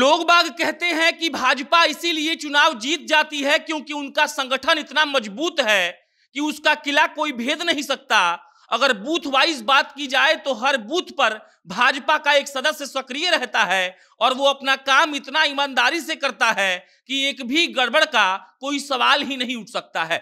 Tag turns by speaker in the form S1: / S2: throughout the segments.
S1: लोग बाग कहते हैं कि भाजपा इसीलिए चुनाव जीत जाती है क्योंकि उनका संगठन इतना मजबूत है कि उसका किला कोई भेद नहीं सकता अगर बूथ वाइज बात की जाए तो हर बूथ पर भाजपा का एक सदस्य सक्रिय रहता है और वो अपना काम इतना ईमानदारी से करता है कि एक भी गड़बड़ का कोई सवाल ही नहीं उठ सकता है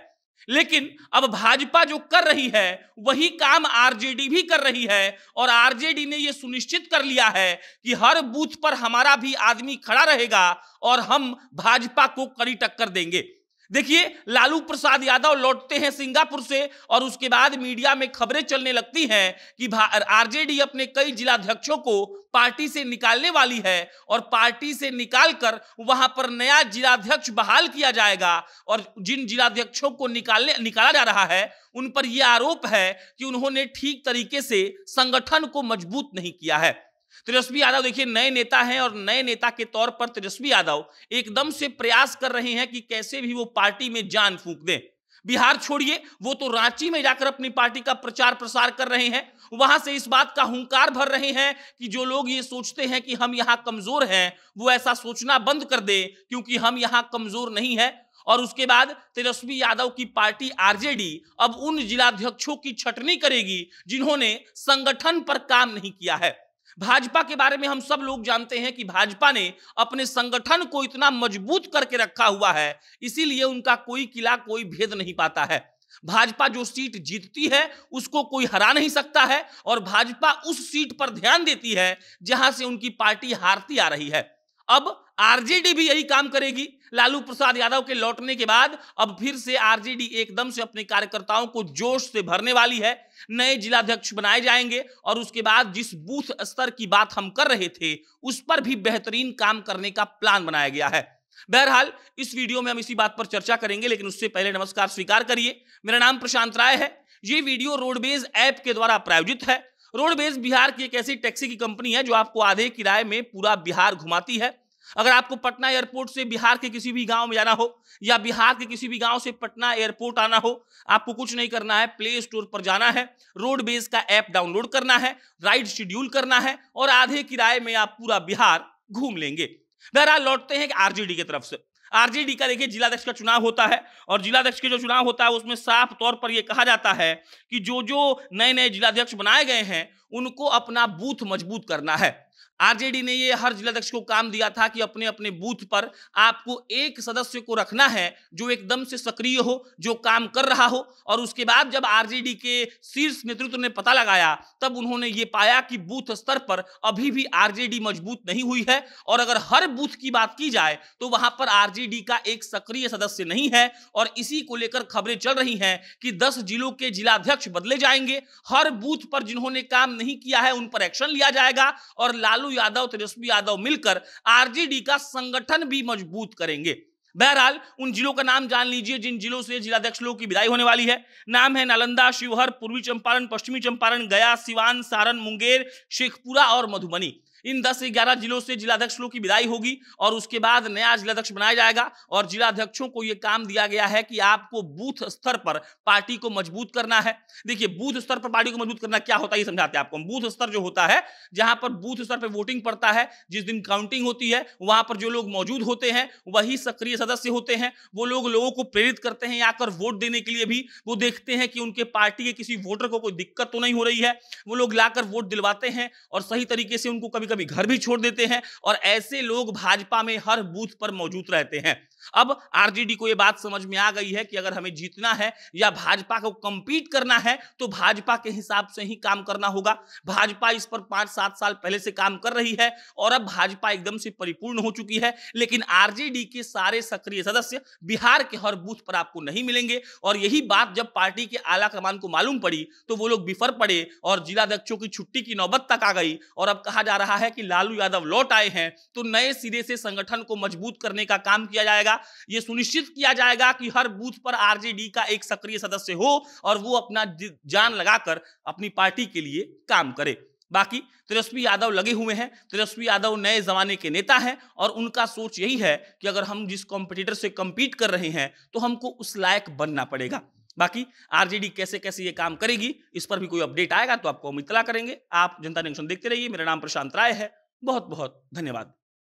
S1: लेकिन अब भाजपा जो कर रही है वही काम आरजेडी भी कर रही है और आरजेडी ने यह सुनिश्चित कर लिया है कि हर बूथ पर हमारा भी आदमी खड़ा रहेगा और हम भाजपा को कड़ी टक्कर देंगे देखिए लालू प्रसाद यादव लौटते हैं सिंगापुर से और उसके बाद मीडिया में खबरें चलने लगती हैं कि आरजेडी अपने कई जिलाध्यक्षों को पार्टी से निकालने वाली है और पार्टी से निकालकर वहां पर नया जिलाध्यक्ष बहाल किया जाएगा और जिन जिलाध्यक्षों को निकालने निकाला जा रहा है उन पर यह आरोप है कि उन्होंने ठीक तरीके से संगठन को मजबूत नहीं किया है तेजस्वी यादव देखिए नए नेता हैं और नए नेता के तौर पर तेजस्वी यादव एकदम से प्रयास कर रहे हैं कि कैसे भी वो पार्टी में जान फूंक दें बिहार छोड़िए वो तो रांची में जाकर अपनी पार्टी का प्रचार प्रसार कर रहे हैं वहां से इस बात का हुंकार भर रहे हैं कि जो लोग ये सोचते हैं कि हम यहाँ कमजोर हैं वो ऐसा सोचना बंद कर दे क्योंकि हम यहाँ कमजोर नहीं है और उसके बाद तेजस्वी यादव की पार्टी आरजेडी अब उन जिलाध्यक्षों की छटनी करेगी जिन्होंने संगठन पर काम नहीं किया है भाजपा के बारे में हम सब लोग जानते हैं कि भाजपा ने अपने संगठन को इतना मजबूत करके रखा हुआ है इसीलिए उनका कोई किला कोई भेद नहीं पाता है भाजपा जो सीट जीतती है उसको कोई हरा नहीं सकता है और भाजपा उस सीट पर ध्यान देती है जहां से उनकी पार्टी हारती आ रही है अब आरजेडी भी यही काम करेगी लालू प्रसाद यादव के लौटने के बाद अब फिर से आरजेडी एकदम से अपने कार्यकर्ताओं को जोश से भरने वाली है नए जिलाध्यक्ष बनाए जाएंगे और उसके बाद जिस बूथ स्तर की बात हम कर रहे थे उस पर भी बेहतरीन काम करने का प्लान बनाया गया है बहरहाल इस वीडियो में हम इसी बात पर चर्चा करेंगे लेकिन उससे पहले नमस्कार स्वीकार करिए मेरा नाम प्रशांत राय है ये वीडियो रोडवेज ऐप के द्वारा प्रायोजित है रोडवेज बिहार की एक ऐसी टैक्सी की कंपनी है जो आपको आधे किराए में पूरा बिहार घुमाती है अगर आपको पटना एयरपोर्ट से बिहार के किसी भी गांव में जाना हो या बिहार के किसी भी गांव से पटना एयरपोर्ट आना हो आपको कुछ नहीं करना है प्ले स्टोर पर जाना है रोडवेज का ऐप डाउनलोड करना है राइड शेड्यूल करना है और आधे किराए में आप पूरा बिहार घूम लेंगे बहरहाल लौटते हैं आरजेडी की तरफ से आरजेडी का देखिए जिलाध्यक्ष का चुनाव होता है और जिलाध्यक्ष के जो चुनाव होता है उसमें साफ तौर पर यह कहा जाता है कि जो जो नए नए जिलाध्यक्ष बनाए गए हैं उनको अपना बूथ मजबूत करना है आरजेडी ने ये हर जिलाध्यक्ष को काम दिया था कि अपने अपने बूथ पर आपको एक सदस्य को रखना है जो एकदम से सक्रिय हो जो काम कर रहा हो और उसके बाद जब आरजेडी के शीर्ष नेतृत्व ने पता लगाया तब उन्होंने ये पाया कि बूथ स्तर पर अभी भी आरजेडी मजबूत नहीं हुई है और अगर हर बूथ की बात की जाए तो वहां पर आर का एक सक्रिय सदस्य नहीं है और इसी को लेकर खबरें चल रही हैं कि दस जिलों के जिलाध्यक्ष बदले जाएंगे हर बूथ पर जिन्होंने काम नहीं किया है उन पर एक्शन लिया जाएगा और लालू लालू यादव तेजस्वी यादव मिलकर आरजेडी का संगठन भी मजबूत करेंगे बहरहाल उन जिलों का नाम जान लीजिए जिन जिलों से जिलाध्यक्ष लोगों की विदाई होने वाली है नाम है नालंदा शिवहर पूर्वी चंपारण पश्चिमी चंपारण गया सिवान सारण मुंगेर शेखपुरा और मधुबनी इन दस ग्यारह जिलों से जिलाध्यक्ष लोग की विदाई होगी और उसके बाद नया जिलाध्यक्ष बनाया जाएगा और जिलाध्यक्षों को यह काम दिया गया है कि आपको बूथ स्तर पर पार्टी को मजबूत करना है देखिए बूथ स्तर पर पार्टी को मजबूत करना क्या होता है ये समझाते हैं आपको बूथ स्तर जो होता है जहां पर बूथ स्तर पर वोटिंग पड़ता है जिस दिन काउंटिंग होती है वहां पर जो लोग मौजूद होते हैं वही सक्रिय सदस्य होते हैं वो लोग लोगों को प्रेरित करते हैं आकर वोट देने के लिए भी वो देखते हैं कि उनके पार्टी के किसी वोटर को कोई दिक्कत तो नहीं हो रही है वो लोग लाकर वोट दिलवाते हैं और सही तरीके से उनको कभी कभी घर भी छोड़ देते हैं और ऐसे लोग भाजपा में हर बूथ पर मौजूद रहते हैं अब आरजेडी को यह बात समझ में आ गई है कि अगर हमें जीतना है या भाजपा को कंपीट करना है तो भाजपा के हिसाब से ही काम करना होगा भाजपा इस पर पांच सात साल पहले से काम कर रही है और अब भाजपा एकदम से परिपूर्ण हो चुकी है लेकिन आरजेडी के सारे सक्रिय सदस्य बिहार के हर बूथ पर आपको नहीं मिलेंगे और यही बात जब पार्टी के आला कमान को मालूम पड़ी तो वो लोग बिफर पड़े और जिलाध्यक्षों की छुट्टी की नौबत तक आ गई और अब कहा जा रहा है कि लालू यादव लौट आए हैं तो नए सिरे से संगठन को मजबूत करने का काम किया जाएगा जाएगा ये सुनिश्चित किया जाएगा कि हर बूथ पर आरजेडी का एक सक्रिय सदस्य हो और वो अपना जान लगाकर अपनी पार्टी के लिए काम करे बाकी तेजस्वी यादव लगे हुए हैं तेजस्वी यादव नए जमाने के नेता हैं और उनका सोच यही है कि अगर हम जिस कॉम्पिटिटर से कम्पीट कर रहे हैं तो हमको उस लायक बनना पड़ेगा बाकी आरजेडी कैसे कैसे ये काम करेगी इस पर भी कोई अपडेट आएगा तो आपको हम इतला करेंगे आप जनता नेक्शन देखते रहिए मेरा नाम प्रशांत राय है बहुत बहुत धन्यवाद